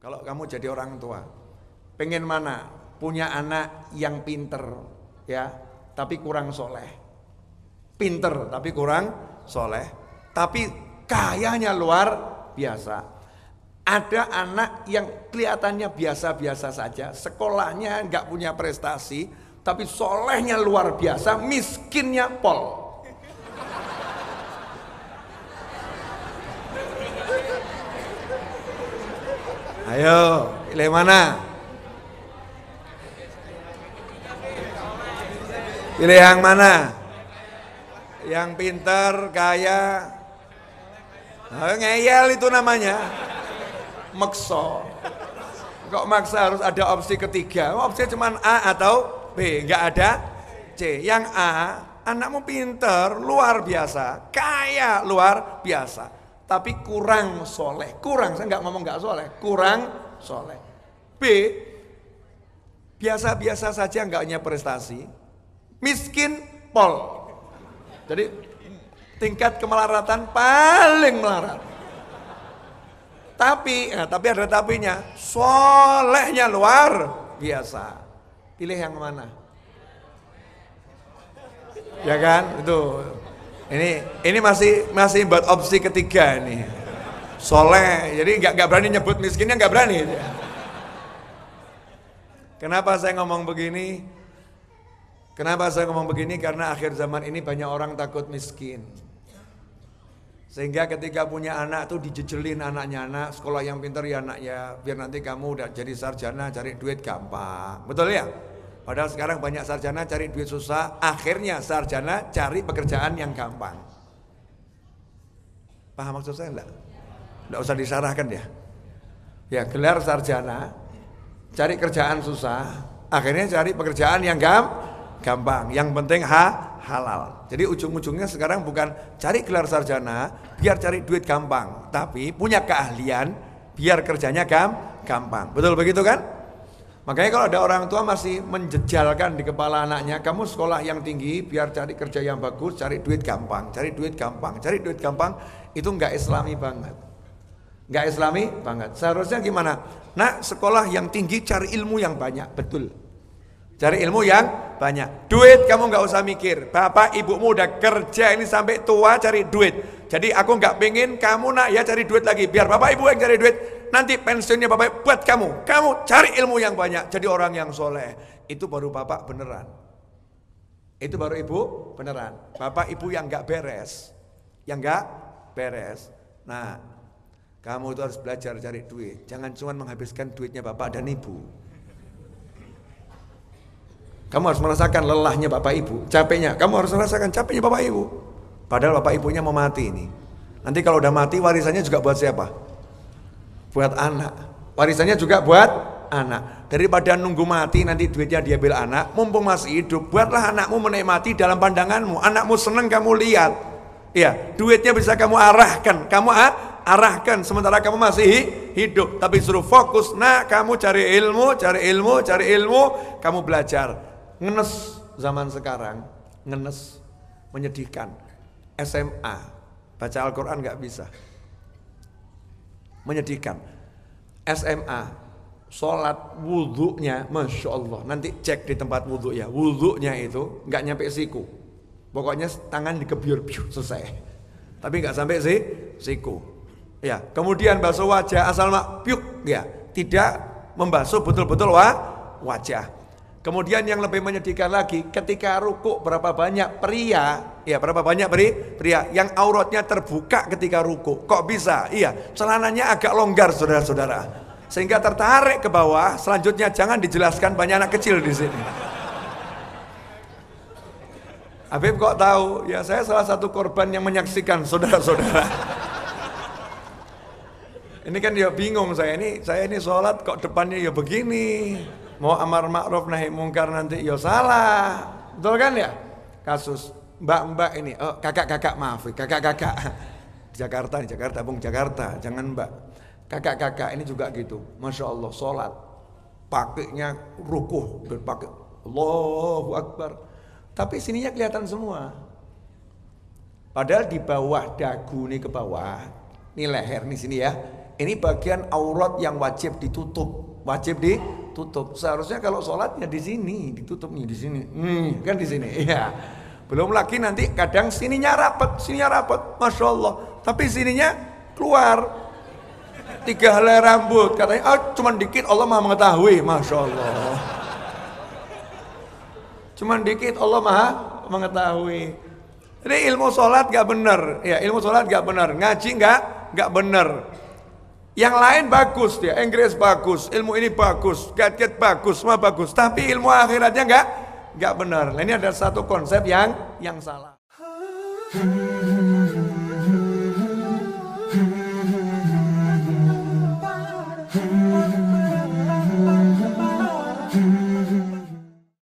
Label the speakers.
Speaker 1: Kalau kamu jadi orang tua, pengen mana? Punya anak yang pinter, ya, tapi kurang soleh. Pinter tapi kurang soleh, tapi kayanya luar biasa. Ada anak yang kelihatannya biasa-biasa saja, sekolahnya nggak punya prestasi, tapi solehnya luar biasa, miskinnya pol. Ayo, pilih mana? Pilih yang mana? Yang pintar, kaya. ngeyel itu namanya. Mekso. Kok maksa harus ada opsi ketiga? Opsi cuma A atau B, enggak ada C. Yang A, anakmu pinter, luar biasa, kaya, luar biasa tapi kurang soleh. Kurang, saya nggak ngomong nggak soleh, kurang soleh. B, biasa-biasa saja nggak punya prestasi, miskin pol. Jadi tingkat kemelaratan paling melarat. Tapi, eh, tapi ada tapinya, solehnya luar biasa. Pilih yang mana? Ya kan? Itu ini ini masih masih buat opsi ketiga ini soleh jadi nggak nggak berani nyebut miskinnya nggak berani kenapa saya ngomong begini kenapa saya ngomong begini karena akhir zaman ini banyak orang takut miskin sehingga ketika punya anak tuh dijejelin anaknya anak sekolah yang pinter ya anak ya biar nanti kamu udah jadi sarjana cari duit gampang betul ya Padahal sekarang banyak sarjana cari duit susah, akhirnya sarjana cari pekerjaan yang gampang. Paham maksud saya enggak? Enggak usah disarahkan ya. Ya gelar sarjana, cari kerjaan susah, akhirnya cari pekerjaan yang gampang. Yang penting ha, halal. Jadi ujung-ujungnya sekarang bukan cari gelar sarjana, biar cari duit gampang. Tapi punya keahlian, biar kerjanya gam, gampang. Betul begitu kan? Makanya kalau ada orang tua masih menjejalkan di kepala anaknya, kamu sekolah yang tinggi biar cari kerja yang bagus, cari duit gampang, cari duit gampang, cari duit gampang, itu nggak islami banget. Nggak islami banget. Seharusnya gimana? Nah, sekolah yang tinggi cari ilmu yang banyak, betul. Cari ilmu yang banyak. Duit kamu nggak usah mikir. Bapak ibumu udah kerja ini sampai tua cari duit. Jadi aku nggak pengen kamu nak ya cari duit lagi. Biar bapak ibu yang cari duit, nanti pensiunnya Bapak buat kamu. Kamu cari ilmu yang banyak, jadi orang yang soleh. Itu baru Bapak beneran. Itu baru Ibu beneran. Bapak Ibu yang nggak beres. Yang nggak beres. Nah, kamu itu harus belajar cari duit. Jangan cuma menghabiskan duitnya Bapak dan Ibu. Kamu harus merasakan lelahnya Bapak Ibu, capeknya. Kamu harus merasakan capeknya Bapak Ibu. Padahal Bapak Ibunya mau mati ini. Nanti kalau udah mati warisannya juga buat siapa? buat anak. Warisannya juga buat anak. Daripada nunggu mati nanti duitnya diambil anak, mumpung masih hidup, buatlah anakmu menikmati dalam pandanganmu. Anakmu seneng kamu lihat. Iya, duitnya bisa kamu arahkan, kamu arahkan sementara kamu masih hidup. Tapi suruh fokus, nah kamu cari ilmu, cari ilmu, cari ilmu, kamu belajar. Ngenes zaman sekarang, ngenes, menyedihkan. SMA, baca Al-Quran nggak bisa menyedihkan. SMA, sholat wudhunya, masya Allah. Nanti cek di tempat wudhu ya, wudhunya itu nggak nyampe siku. Pokoknya tangan dikebiur-biur selesai. Tapi nggak sampai sih siku. Ya, kemudian basuh wajah asal mak piuk ya, tidak membasuh betul-betul wa wajah. Kemudian yang lebih menyedihkan lagi, ketika ruku berapa banyak pria, ya berapa banyak peri, pria yang auratnya terbuka ketika ruku. Kok bisa? Iya, celananya agak longgar saudara-saudara. Sehingga tertarik ke bawah, selanjutnya jangan dijelaskan banyak anak kecil di sini. Habib kok tahu? Ya saya salah satu korban yang menyaksikan saudara-saudara. Ini kan dia bingung saya ini, saya ini sholat kok depannya ya begini mau amar ma'ruf nahi mungkar nanti ya salah. Betul kan ya? Kasus mbak-mbak ini, oh, kakak-kakak maaf, kakak-kakak. Jakarta nih, Jakarta, Bung Jakarta, jangan mbak. Kakak-kakak ini juga gitu, Masya Allah, sholat. Pakainya rukuh, berpakai loh Allahu Akbar. Tapi sininya kelihatan semua. Padahal di bawah dagu nih ke bawah, ini leher nih sini ya. Ini bagian aurat yang wajib ditutup wajib ditutup. Seharusnya kalau sholatnya di sini, ditutupnya di sini. Hmm, kan di sini. Iya. Belum lagi nanti kadang sininya rapat, sininya rapat, masya Allah. Tapi sininya keluar tiga helai rambut katanya ah oh, cuman dikit Allah maha mengetahui masya Allah cuman dikit Allah maha mengetahui jadi ilmu sholat gak bener ya ilmu sholat gak bener ngaji gak gak bener yang lain bagus dia, Inggris bagus, ilmu ini bagus, gadget bagus, semua bagus. Tapi ilmu akhiratnya enggak, enggak benar. Nah, ini ada satu konsep yang yang salah. Hmm.